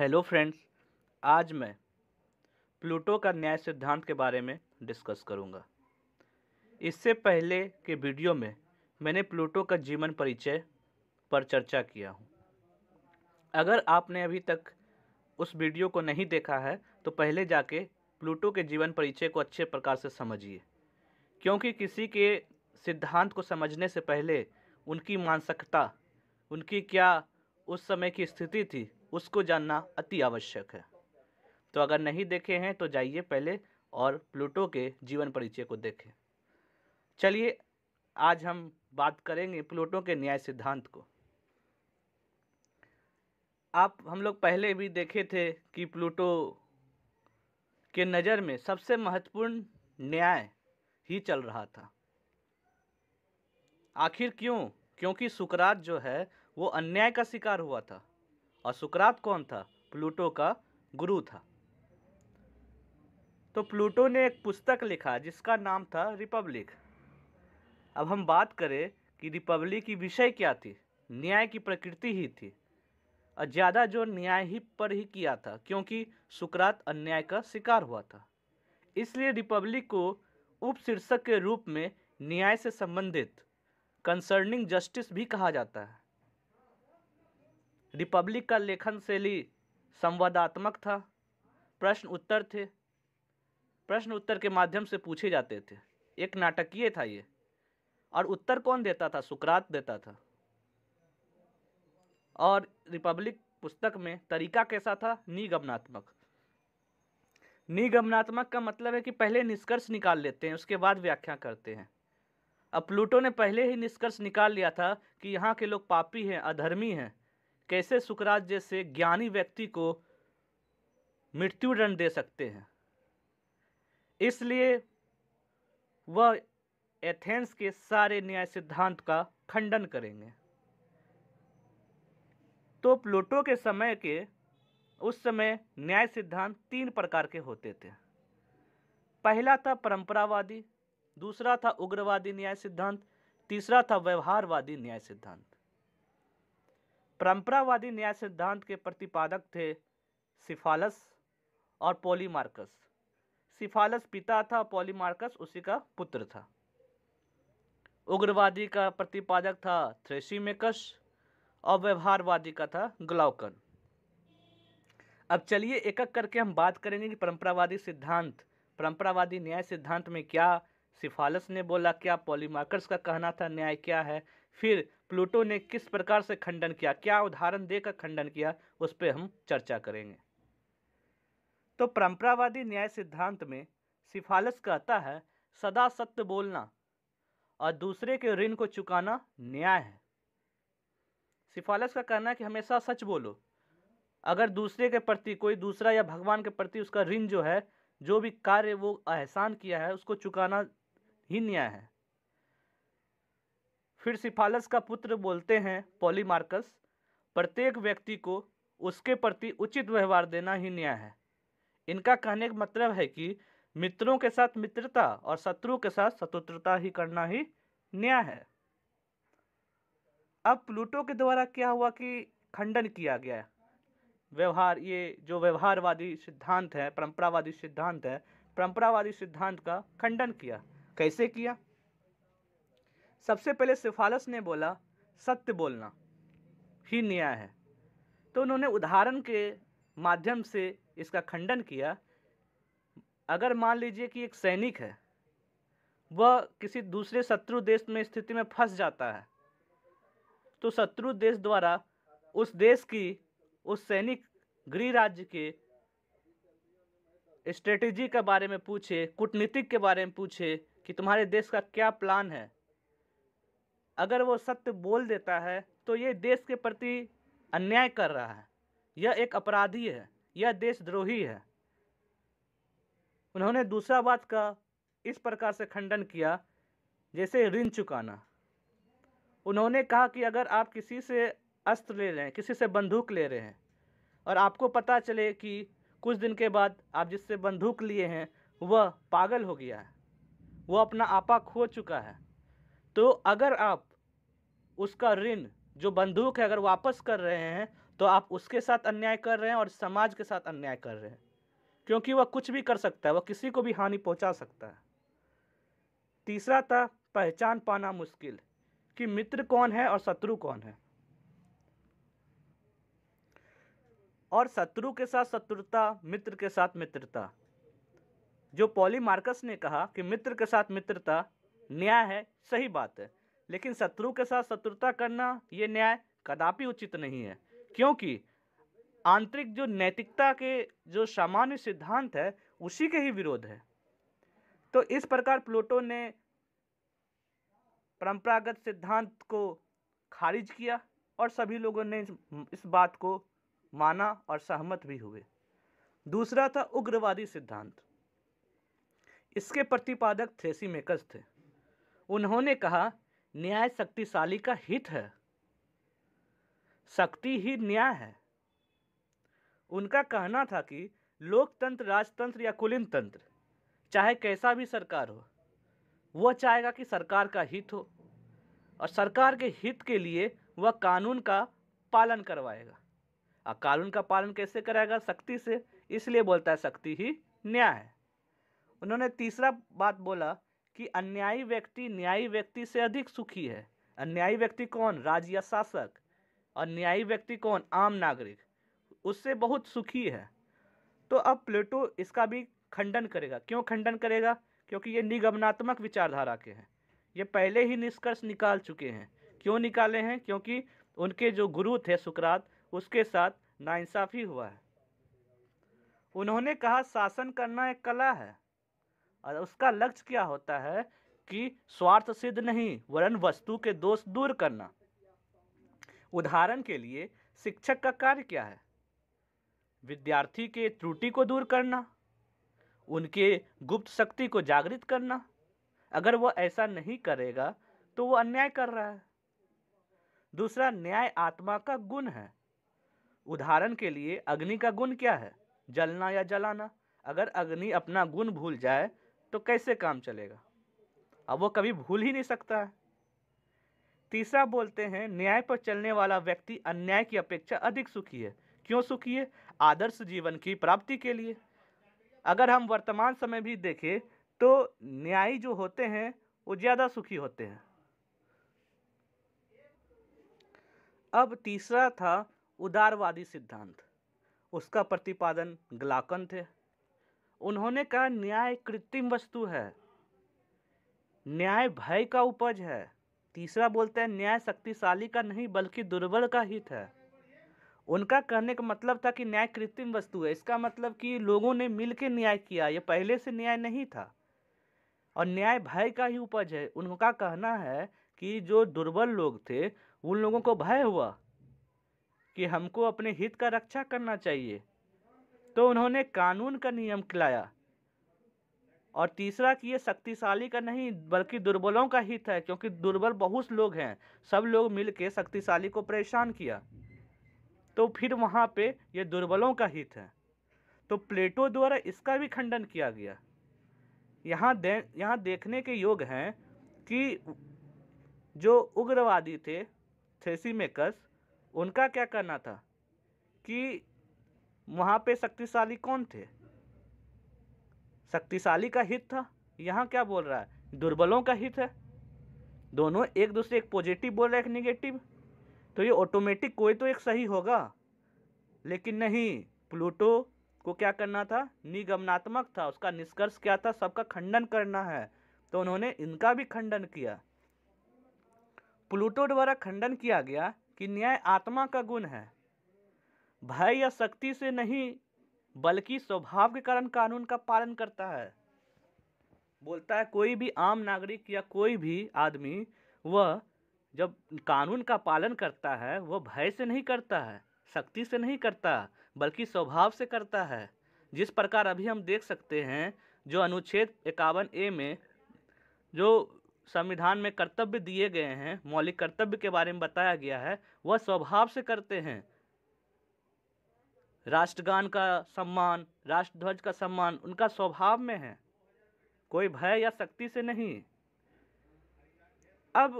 Hello friends आज मैं Pluto का न्याय सिद्धांत के बारे में डिस्कस करूंगा। इससे पहले के वीडियो में मैंने प्लूटो का जीवन परिचय पर चर्चा किया हूं। अगर आपने अभी तक उस वीडियो को नहीं देखा है तो पहले जाके प्लूटो के जीवन परिचय को अच्छे प्रकार से समझिए क्योंकि किसी के सिद्धांत को समझने से पहले उनकी मानसिकता उनकी क्या उस समय की स्थिति थी उसको जानना अति आवश्यक है तो अगर नहीं देखे हैं तो जाइए पहले और प्लूटो के जीवन परिचय को देखें चलिए आज हम बात करेंगे प्लूटो के न्याय सिद्धांत को आप हम लोग पहले भी देखे थे कि प्लूटो के नज़र में सबसे महत्वपूर्ण न्याय ही चल रहा था आखिर क्यों क्योंकि सुकरात जो है वो अन्याय का शिकार हुआ था और सुकरात कौन था प्लूटो का गुरु था तो प्लूटो ने एक पुस्तक लिखा जिसका नाम था रिपब्लिक अब हम बात करें कि रिपब्लिक की विषय क्या थी न्याय की प्रकृति ही थी और ज़्यादा जो न्याय ही पर ही किया था क्योंकि सुकरात अन्याय का शिकार हुआ था इसलिए रिपब्लिक को उपशीर्षक के रूप में न्याय से संबंधित कंसर्निंग जस्टिस भी कहा जाता है रिपब्लिक का लेखन शैली संवादात्मक था प्रश्न उत्तर थे प्रश्न उत्तर के माध्यम से पूछे जाते थे एक नाटकीय था ये और उत्तर कौन देता था सुकरात देता था और रिपब्लिक पुस्तक में तरीका कैसा था निगमनात्मक निगमनात्मक का मतलब है कि पहले निष्कर्ष निकाल लेते हैं उसके बाद व्याख्या करते हैं अब प्लूटो ने पहले ही निष्कर्ष निकाल लिया था कि यहाँ के लोग पापी हैं अधर्मी हैं कैसे सुकरात जैसे ज्ञानी व्यक्ति को मृत्यु दंड दे सकते हैं इसलिए वह एथेंस के सारे न्याय सिद्धांत का खंडन करेंगे तो प्लूटो के समय के उस समय न्याय सिद्धांत तीन प्रकार के होते थे पहला था परंपरावादी दूसरा था उग्रवादी न्याय सिद्धांत तीसरा था व्यवहारवादी न्याय सिद्धांत परंपरावादी न्याय सिद्धांत के प्रतिपादक थे सिफालस और पोलीमार्कस सिफालस पिता था पॉलीमार्कस उसी का पुत्र था उग्रवादी का प्रतिपादक था थ्रेसीमेकस और व्यवहारवादी का था ग्लाउकन अब चलिए एक एक करके हम बात करेंगे कि परंपरावादी सिद्धांत परंपरावादी न्याय सिद्धांत में क्या सिफालस ने बोला क्या पॉलीमार्कस का कहना था न्याय क्या है फिर प्लूटो ने किस प्रकार से खंडन किया क्या उदाहरण देकर खंडन किया उस पर हम चर्चा करेंगे तो परंपरावादी न्याय सिद्धांत में सिफालस कहता है सदा सत्य बोलना और दूसरे के ऋण को चुकाना न्याय है सिफालस का कहना है कि हमेशा सच बोलो अगर दूसरे के प्रति कोई दूसरा या भगवान के प्रति उसका ऋण जो है जो भी कार्य वो एहसान किया है उसको चुकाना ही न्याय है फिर सिफालस का पुत्र बोलते हैं पॉलीमार्कस प्रत्येक व्यक्ति को उसके प्रति उचित व्यवहार देना ही न्याय है इनका कहने का मतलब है कि मित्रों के साथ मित्रता और शत्रु के साथ शत्रुता ही करना ही न्याय है अब प्लूटो के द्वारा क्या हुआ कि खंडन किया गया व्यवहार ये जो व्यवहारवादी सिद्धांत है परंपरावादी सिद्धांत है परंपरावादी सिद्धांत का खंडन किया कैसे किया सबसे पहले सिफालस ने बोला सत्य बोलना ही न्याय है तो उन्होंने उदाहरण के माध्यम से इसका खंडन किया अगर मान लीजिए कि एक सैनिक है वह किसी दूसरे शत्रु देश में स्थिति में फंस जाता है तो शत्रु देश द्वारा उस देश की उस सैनिक गृह राज्य के स्ट्रेटेजी के बारे में पूछे कूटनीतिक के बारे में पूछे कि तुम्हारे देश का क्या प्लान है अगर वो सत्य बोल देता है तो ये देश के प्रति अन्याय कर रहा है यह एक अपराधी है यह देशद्रोही है उन्होंने दूसरा बात का इस प्रकार से खंडन किया जैसे ऋण चुकाना उन्होंने कहा कि अगर आप किसी से अस्त्र ले रहे हैं किसी से बंदूक ले रहे हैं और आपको पता चले कि कुछ दिन के बाद आप जिससे बंदूक लिए हैं वह पागल हो गया है वह अपना आपा खो चुका है तो अगर आप उसका ऋण जो बंदूक है अगर वापस कर रहे हैं तो आप उसके साथ अन्याय कर रहे हैं और समाज के साथ अन्याय कर रहे हैं क्योंकि वह कुछ भी कर सकता है वह किसी को भी हानि पहुंचा सकता है तीसरा था पहचान पाना मुश्किल कि मित्र कौन है और शत्रु कौन है और शत्रु के साथ शत्रुता मित्र के साथ मित्रता जो पॉली मार्कस ने कहा कि मित्र के साथ मित्रता न्याय है सही बात है लेकिन शत्रु के साथ शत्रुता करना ये न्याय कदापि उचित नहीं है क्योंकि आंतरिक जो नैतिकता के जो सामान्य सिद्धांत है उसी के ही विरोध है तो इस प्रकार प्लूटो ने परंपरागत सिद्धांत को खारिज किया और सभी लोगों ने इस बात को माना और सहमत भी हुए दूसरा था उग्रवादी सिद्धांत इसके प्रतिपादक थ्रेसी मेकर्स थे उन्होंने कहा न्याय शक्तिशाली का हित है शक्ति ही न्याय है उनका कहना था कि लोकतंत्र राजतंत्र या कुलीन तंत्र चाहे कैसा भी सरकार हो वह चाहेगा कि सरकार का हित हो और सरकार के हित के लिए वह कानून का पालन करवाएगा और कानून का पालन कैसे कराएगा शक्ति से इसलिए बोलता है शक्ति ही न्याय है उन्होंने तीसरा बात बोला कि अन्यायी व्यक्ति न्यायी व्यक्ति से अधिक सुखी है अन्यायी व्यक्ति कौन राज या शासक और न्यायी व्यक्ति कौन आम नागरिक उससे बहुत सुखी है तो अब प्लेटो इसका भी खंडन करेगा क्यों खंडन करेगा क्योंकि ये निगमनात्मक विचारधारा के हैं ये पहले ही निष्कर्ष निकाल चुके हैं क्यों निकाले हैं क्योंकि उनके जो गुरु थे सुकरात उसके साथ नाइंसाफ़ी हुआ है उन्होंने कहा शासन करना एक कला है और उसका लक्ष्य क्या होता है कि स्वार्थ सिद्ध नहीं वरन वस्तु के दोष दूर करना उदाहरण के लिए शिक्षक का कार्य क्या है विद्यार्थी के त्रुटि को दूर करना उनके गुप्त शक्ति को जागृत करना अगर वह ऐसा नहीं करेगा तो वह अन्याय कर रहा है दूसरा न्याय आत्मा का गुण है उदाहरण के लिए अग्नि का गुण क्या है जलना या जलाना अगर अग्नि अपना गुण भूल जाए तो कैसे काम चलेगा अब वो कभी भूल ही नहीं सकता है तीसरा बोलते हैं न्याय पर चलने वाला व्यक्ति अन्याय की अपेक्षा अधिक सुखी है क्यों सुखी है आदर्श जीवन की प्राप्ति के लिए अगर हम वर्तमान समय भी देखें तो न्यायी जो होते हैं वो ज़्यादा सुखी होते हैं अब तीसरा था उदारवादी सिद्धांत उसका प्रतिपादन ग्लाकन थे उन्होंने कहा न्याय कृत्रिम वस्तु है न्याय भय का उपज है तीसरा बोलते हैं न्याय शक्तिशाली का नहीं बल्कि दुर्बल का हित है उनका कहने का मतलब था कि न्याय कृत्रिम वस्तु है इसका मतलब कि लोगों ने मिल न्याय किया ये पहले से न्याय नहीं था और न्याय भय का ही उपज है उनका कहना है कि जो दुर्बल लोग थे उन लोगों को भय हुआ कि हमको अपने हित का रक्षा करना चाहिए तो उन्होंने कानून का नियम खिलाया और तीसरा कि ये शक्तिशाली का नहीं बल्कि दुर्बलों का हित है क्योंकि दुर्बल बहुत लोग हैं सब लोग मिल के शक्तिशाली को परेशान किया तो फिर वहाँ पे ये दुर्बलों का हित है तो प्लेटो द्वारा इसका भी खंडन किया गया यहाँ दे यहाँ देखने के योग हैं कि जो उग्रवादी थे थेसी मेकर्स उनका क्या करना था कि वहाँ पे शक्तिशाली कौन थे शक्तिशाली का हित था यहाँ क्या बोल रहा है दुर्बलों का हित है दोनों एक दूसरे एक पॉजिटिव बोल रहा है एक निगेटिव तो ये ऑटोमेटिक कोई तो एक सही होगा लेकिन नहीं प्लूटो को क्या करना था निगमनात्मक था उसका निष्कर्ष क्या था सबका खंडन करना है तो उन्होंने इनका भी खंडन किया प्लूटो द्वारा खंडन किया गया कि न्याय आत्मा का गुण है भय या शक्ति से नहीं बल्कि स्वभाव के कारण कानून का पालन करता है बोलता है कोई भी आम नागरिक या कोई भी आदमी वह जब कानून का पालन करता है वह भय से नहीं करता है शक्ति से नहीं करता बल्कि स्वभाव से करता है जिस प्रकार अभी हम देख सकते हैं जो अनुच्छेद इक्यावन ए में जो संविधान में कर्तव्य दिए गए हैं मौलिक कर्तव्य के बारे में बताया गया है वह स्वभाव से करते हैं राष्ट्रगान का सम्मान राष्ट्रध्वज का सम्मान उनका स्वभाव में है कोई भय या शक्ति से नहीं अब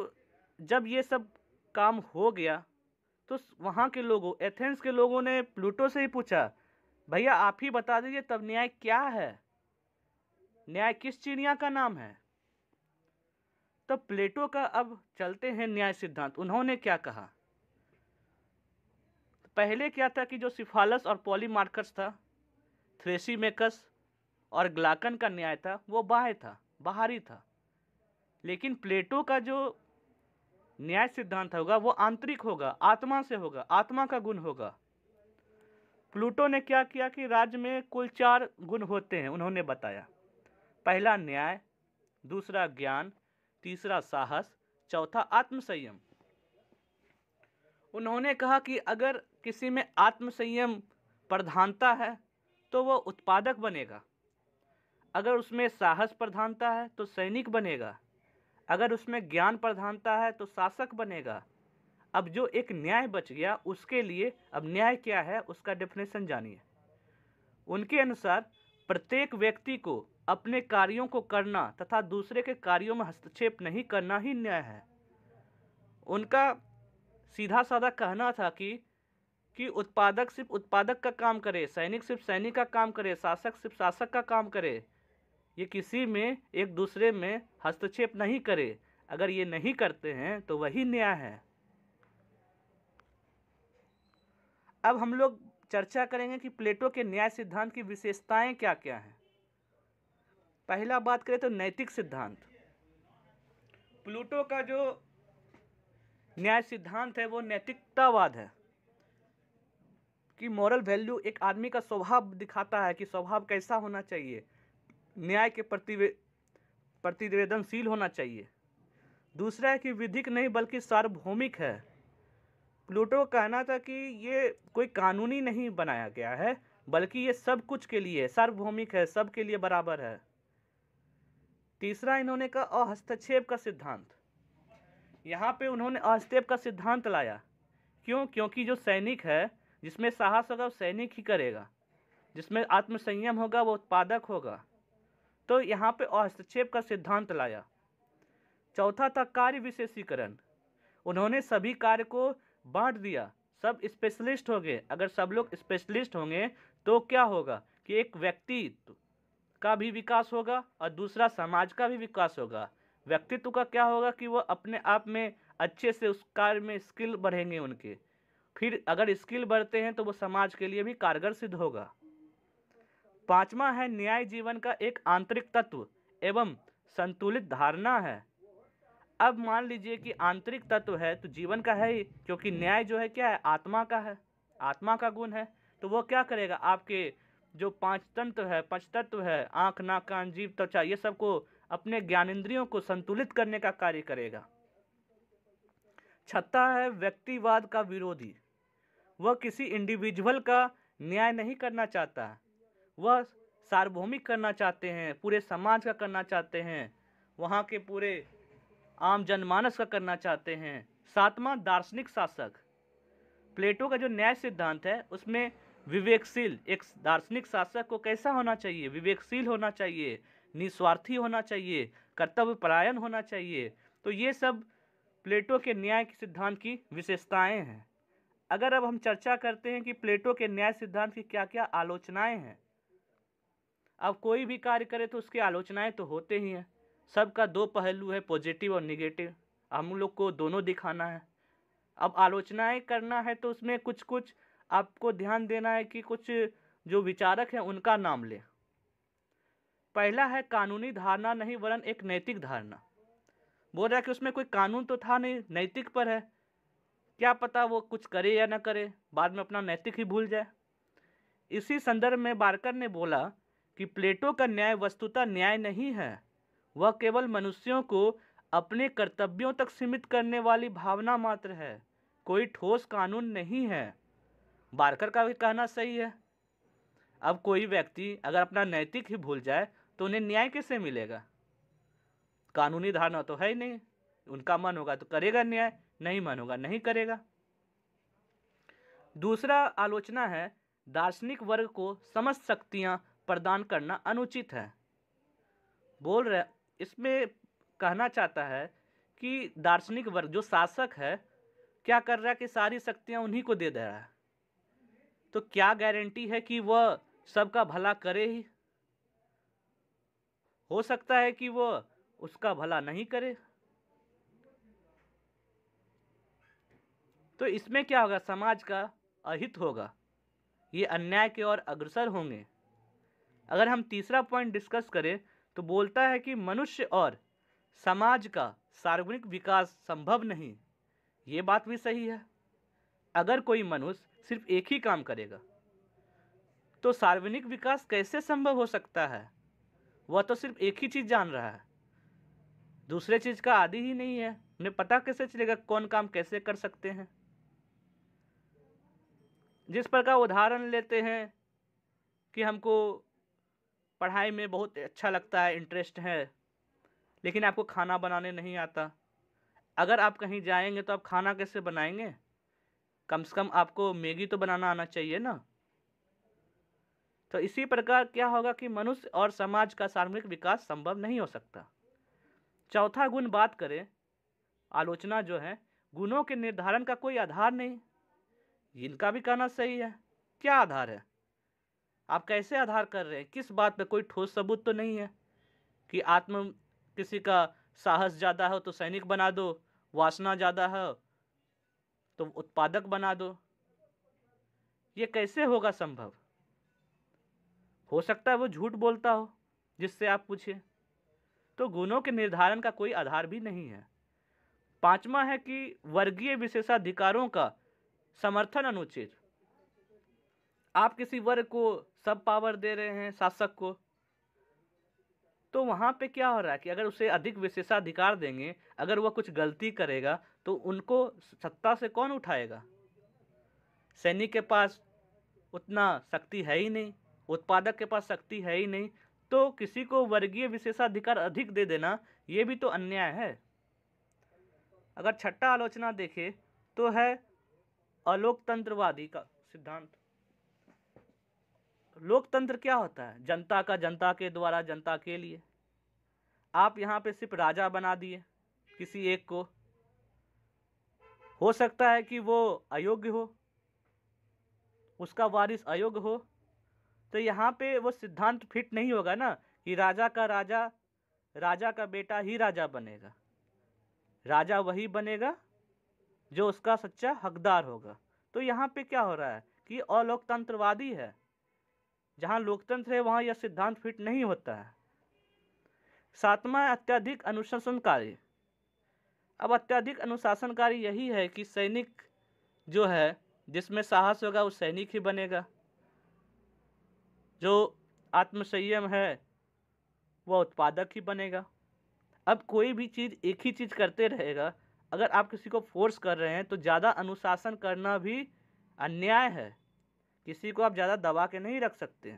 जब ये सब काम हो गया तो वहाँ के लोगों एथेंस के लोगों ने प्लूटो से ही पूछा भैया आप ही बता दीजिए तब न्याय क्या है न्याय किस चिड़िया का नाम है तो प्लेटो का अब चलते हैं न्याय सिद्धांत उन्होंने क्या कहा पहले क्या था कि जो सिफालस और मार्कर्स था थ्रेसी मेकस और ग्लाकन का न्याय था वो बाह्य था बाहरी था लेकिन प्लेटो का जो न्याय सिद्धांत होगा वो आंतरिक होगा आत्मा से होगा आत्मा का गुण होगा प्लूटो ने क्या किया कि राज्य में कुल चार गुण होते हैं उन्होंने बताया पहला न्याय दूसरा ज्ञान तीसरा साहस चौथा आत्मसंयम उन्होंने कहा कि अगर किसी में आत्मसंयम प्रधानता है तो वह उत्पादक बनेगा अगर उसमें साहस प्रधानता है तो सैनिक बनेगा अगर उसमें ज्ञान प्रधानता है तो शासक बनेगा अब जो एक न्याय बच गया उसके लिए अब न्याय क्या है उसका डेफिनेशन जानिए उनके अनुसार प्रत्येक व्यक्ति को अपने कार्यों को करना तथा दूसरे के कार्यों में हस्तक्षेप नहीं करना ही न्याय है उनका सीधा साधा कहना था कि कि उत्पादक सिर्फ उत्पादक का काम करे सैनिक सिर्फ सैनिक का काम करे शासक सिर्फ शासक का काम करे ये किसी में एक दूसरे में हस्तक्षेप नहीं करे अगर ये नहीं करते हैं तो वही न्याय है अब हम लोग चर्चा करेंगे कि प्लेटो के न्याय सिद्धांत की विशेषताएं क्या क्या हैं पहला बात करें तो नैतिक सिद्धांत प्लूटो का जो न्याय सिद्धांत है वो नैतिकतावाद है कि मॉरल वैल्यू एक आदमी का स्वभाव दिखाता है कि स्वभाव कैसा होना चाहिए न्याय के प्रति प्रतिवेदनशील होना चाहिए दूसरा है कि विधिक नहीं बल्कि सार्वभौमिक है प्लूटो कहना था कि ये कोई कानूनी नहीं बनाया गया है बल्कि ये सब कुछ के लिए सार्वभौमिक है सब के लिए बराबर है तीसरा इन्होंने कहा अहस्तक्षेप का सिद्धांत यहाँ पे उन्होंने अहस्तक्षेप का सिद्धांत लाया क्यों क्योंकि जो सैनिक है जिसमें साहस होगा वो सैनिक ही करेगा जिसमें आत्मसंयम होगा वो उत्पादक होगा तो यहाँ पे हस्तक्षेप का सिद्धांत लाया चौथा था कार्य विशेषीकरण उन्होंने सभी कार्य को बांट दिया सब स्पेशलिस्ट हो गए अगर सब लोग स्पेशलिस्ट होंगे तो क्या होगा कि एक व्यक्ति का भी विकास होगा और दूसरा समाज का भी विकास होगा व्यक्तित्व का क्या होगा कि वह अपने आप में अच्छे से उस कार्य में स्किल बढ़ेंगे उनके फिर अगर स्किल बढ़ते हैं तो वो समाज के लिए भी कारगर सिद्ध होगा पांचवा है न्याय जीवन का एक आंतरिक तत्व एवं संतुलित धारणा है अब मान लीजिए कि आंतरिक तत्व है तो जीवन का है ही क्योंकि न्याय जो है क्या है आत्मा का है आत्मा का गुण है तो वो क्या करेगा आपके जो पांच तंत्र है पंच तत्व है आँख नाक कान जीव त्वचा ये सबको अपने ज्ञानेन्द्रियों को संतुलित करने का कार्य करेगा छत्ता है व्यक्तिवाद का विरोधी वह किसी इंडिविजुअल का न्याय नहीं करना चाहता वह सार्वभौमिक करना चाहते हैं पूरे समाज का करना चाहते हैं वहाँ के पूरे आम जनमानस का करना चाहते हैं सातवां दार्शनिक शासक प्लेटो का जो न्याय सिद्धांत है उसमें विवेकशील एक दार्शनिक शासक को कैसा होना चाहिए विवेकशील होना चाहिए निस्वार्थी होना चाहिए कर्तव्य परायण होना चाहिए तो ये सब प्लेटो के न्याय सिद्धांत की विशेषताएं हैं अगर अब हम चर्चा करते हैं कि प्लेटो के न्याय सिद्धांत की क्या क्या आलोचनाएं हैं अब कोई भी कार्य करे तो उसकी आलोचनाएं तो होते ही हैं सबका दो पहलू है पॉजिटिव और निगेटिव हम लोग को दोनों दिखाना है अब आलोचनाएं करना है तो उसमें कुछ कुछ आपको ध्यान देना है कि कुछ जो विचारक हैं उनका नाम लें पहला है कानूनी धारणा नहीं वरन एक नैतिक धारणा बोल रहा है कि उसमें कोई कानून तो था नहीं नैतिक पर है क्या पता वो कुछ करे या ना करे बाद में अपना नैतिक ही भूल जाए इसी संदर्भ में बारकर ने बोला कि प्लेटो का न्याय वस्तुतः न्याय नहीं है वह केवल मनुष्यों को अपने कर्तव्यों तक सीमित करने वाली भावना मात्र है कोई ठोस कानून नहीं है बारकर का भी कहना सही है अब कोई व्यक्ति अगर अपना नैतिक ही भूल जाए तो उन्हें न्याय कैसे मिलेगा कानूनी धारणा तो है ही नहीं उनका मन होगा तो करेगा न्याय नहीं मानूंगा नहीं करेगा दूसरा आलोचना है दार्शनिक वर्ग को समस्त शक्तियाँ प्रदान करना अनुचित है बोल रहे इसमें कहना चाहता है कि दार्शनिक वर्ग जो शासक है क्या कर रहा है कि सारी शक्तियाँ उन्हीं को दे दे रहा है तो क्या गारंटी है कि वह सबका भला करे ही हो सकता है कि वह उसका भला नहीं करे तो इसमें क्या होगा समाज का अहित होगा ये अन्याय के ओर अग्रसर होंगे अगर हम तीसरा पॉइंट डिस्कस करें तो बोलता है कि मनुष्य और समाज का सार्वजनिक विकास संभव नहीं ये बात भी सही है अगर कोई मनुष्य सिर्फ एक ही काम करेगा तो सार्वजनिक विकास कैसे संभव हो सकता है वह तो सिर्फ एक ही चीज़ जान रहा है दूसरे चीज़ का आदि ही नहीं है उन्हें पता कैसे चलेगा कौन काम कैसे कर सकते हैं जिस प्रकार उदाहरण लेते हैं कि हमको पढ़ाई में बहुत अच्छा लगता है इंटरेस्ट है लेकिन आपको खाना बनाने नहीं आता अगर आप कहीं जाएंगे तो आप खाना कैसे बनाएंगे कम से कम आपको मैगी तो बनाना आना चाहिए ना तो इसी प्रकार क्या होगा कि मनुष्य और समाज का सार्वजनिक विकास संभव नहीं हो सकता चौथा गुण बात करें आलोचना जो है गुणों के निर्धारण का कोई आधार नहीं इनका भी कहना सही है क्या आधार है आप कैसे आधार कर रहे हैं किस बात पे कोई ठोस सबूत तो नहीं है कि आत्म किसी का साहस ज़्यादा हो तो सैनिक बना दो वासना ज़्यादा हो तो उत्पादक बना दो ये कैसे होगा संभव हो सकता है वो झूठ बोलता हो जिससे आप पूछिए तो गुणों के निर्धारण का कोई आधार भी नहीं है पांचवा है कि वर्गीय विशेषाधिकारों का समर्थन अनुचित आप किसी वर्ग को सब पावर दे रहे हैं शासक को तो वहाँ पे क्या हो रहा है कि अगर उसे अधिक विशेषाधिकार देंगे अगर वह कुछ गलती करेगा तो उनको सत्ता से कौन उठाएगा सैनिक के पास उतना शक्ति है ही नहीं उत्पादक के पास शक्ति है ही नहीं तो किसी को वर्गीय विशेषाधिकार अधिक दे देना ये भी तो अन्याय है अगर छठा आलोचना देखे तो है अलोकतंत्रवादी का सिद्धांत लोकतंत्र क्या होता है जनता का जनता के द्वारा जनता के लिए आप यहाँ पे सिर्फ राजा बना दिए किसी एक को हो सकता है कि वो अयोग्य हो उसका वारिस अयोग्य हो तो यहाँ पे वो सिद्धांत फिट नहीं होगा ना कि राजा का राजा राजा का बेटा ही राजा बनेगा राजा वही बनेगा जो उसका सच्चा हकदार होगा तो यहाँ पे क्या हो रहा है कि अलोकतंत्रवादी है जहाँ लोकतंत्र है वहाँ यह सिद्धांत फिट नहीं होता है सातवां अत्यधिक अनुशासनकारी अब अत्यधिक अनुशासनकारी यही है कि सैनिक जो है जिसमें साहस होगा वो सैनिक ही बनेगा जो आत्मसंयम है वह उत्पादक ही बनेगा अब कोई भी चीज़ एक ही चीज़ करते रहेगा अगर आप किसी को फोर्स कर रहे हैं तो ज़्यादा अनुशासन करना भी अन्याय है किसी को आप ज़्यादा दबा के नहीं रख सकते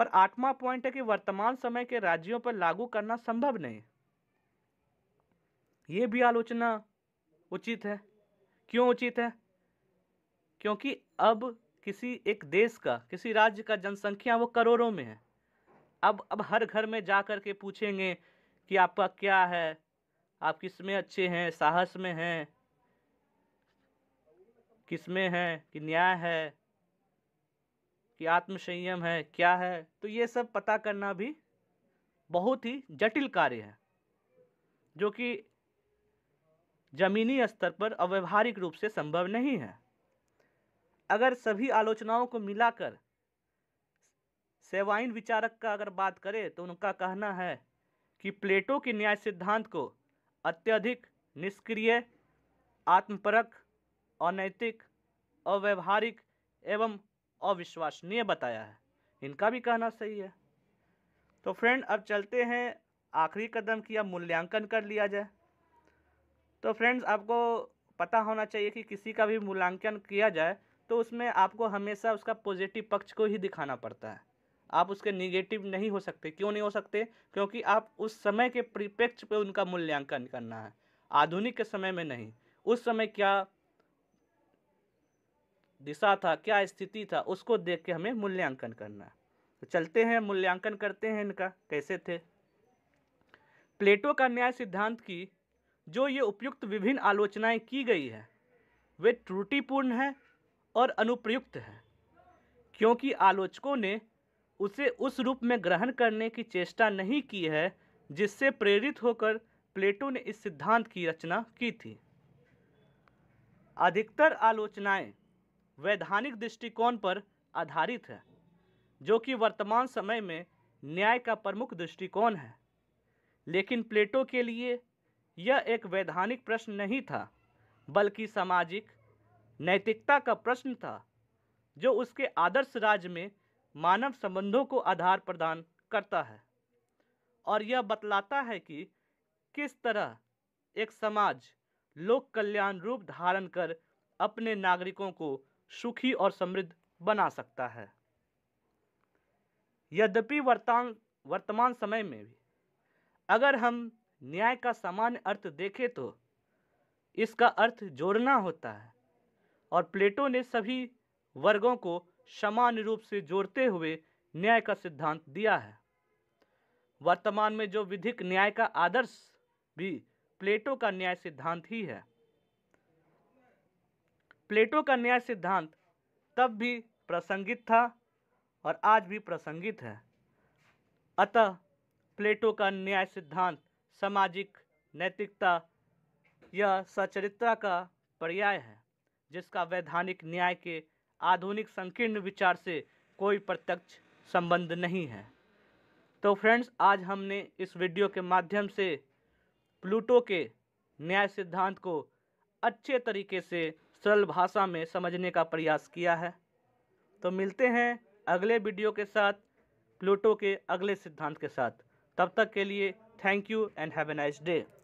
और आठवां पॉइंट है कि वर्तमान समय के राज्यों पर लागू करना संभव नहीं ये भी आलोचना उचित है क्यों उचित है क्योंकि अब किसी एक देश का किसी राज्य का जनसंख्या वो करोड़ों में है अब अब हर घर में जा कर के पूछेंगे कि आपका क्या है आप किस में अच्छे हैं साहस में हैं किस में हैं कि न्याय है कि आत्मसंयम है क्या है तो ये सब पता करना भी बहुत ही जटिल कार्य है जो कि जमीनी स्तर पर अव्यवहारिक रूप से संभव नहीं है अगर सभी आलोचनाओं को मिलाकर सेवाइन विचारक का अगर बात करें तो उनका कहना है कि प्लेटो के न्याय सिद्धांत को अत्यधिक निष्क्रिय आत्मपरक अनैतिक अव्यवहारिक एवं अविश्वसनीय बताया है इनका भी कहना सही है तो फ्रेंड अब चलते हैं आखिरी कदम की अब मूल्यांकन कर लिया जाए तो फ्रेंड्स आपको पता होना चाहिए कि किसी का भी मूल्यांकन किया जाए तो उसमें आपको हमेशा उसका पॉजिटिव पक्ष को ही दिखाना पड़ता है आप उसके निगेटिव नहीं हो सकते क्यों नहीं हो सकते क्योंकि आप उस समय के परिप्रेक्ष्य पे उनका मूल्यांकन करना है आधुनिक के समय में नहीं उस समय क्या दिशा था क्या स्थिति था उसको देख के हमें मूल्यांकन करना है तो चलते हैं मूल्यांकन करते हैं इनका कैसे थे प्लेटो का न्याय सिद्धांत की जो ये उपयुक्त विभिन्न आलोचनाएं की गई है वे त्रुटिपूर्ण है और अनुप्रयुक्त है क्योंकि आलोचकों ने उसे उस रूप में ग्रहण करने की चेष्टा नहीं की है जिससे प्रेरित होकर प्लेटो ने इस सिद्धांत की रचना की थी अधिकतर आलोचनाएं वैधानिक दृष्टिकोण पर आधारित है जो कि वर्तमान समय में न्याय का प्रमुख दृष्टिकोण है लेकिन प्लेटो के लिए यह एक वैधानिक प्रश्न नहीं था बल्कि सामाजिक नैतिकता का प्रश्न था जो उसके आदर्श राज्य में मानव संबंधों को आधार प्रदान करता है और यह बतलाता है कि किस तरह एक समाज लोक कल्याण रूप धारण कर अपने नागरिकों को सुखी और समृद्ध बना सकता है यद्यपि वर्तमान वर्तमान समय में भी अगर हम न्याय का सामान्य अर्थ देखें तो इसका अर्थ जोड़ना होता है और प्लेटो ने सभी वर्गों को समान रूप से जोड़ते हुए न्याय का सिद्धांत दिया है वर्तमान में जो विधिक न्याय का आदर्श भी प्लेटो का न्याय सिद्धांत ही है प्लेटो का न्याय सिद्धांत तब भी प्रासंगिक था और आज भी प्रासंगिक है अतः प्लेटो का न्याय सिद्धांत सामाजिक नैतिकता या सचरित्रा का पर्याय है जिसका वैधानिक न्याय के आधुनिक संकीर्ण विचार से कोई प्रत्यक्ष संबंध नहीं है तो फ्रेंड्स आज हमने इस वीडियो के माध्यम से प्लूटो के न्याय सिद्धांत को अच्छे तरीके से सरल भाषा में समझने का प्रयास किया है तो मिलते हैं अगले वीडियो के साथ प्लूटो के अगले सिद्धांत के साथ तब तक के लिए thank you and have a nice day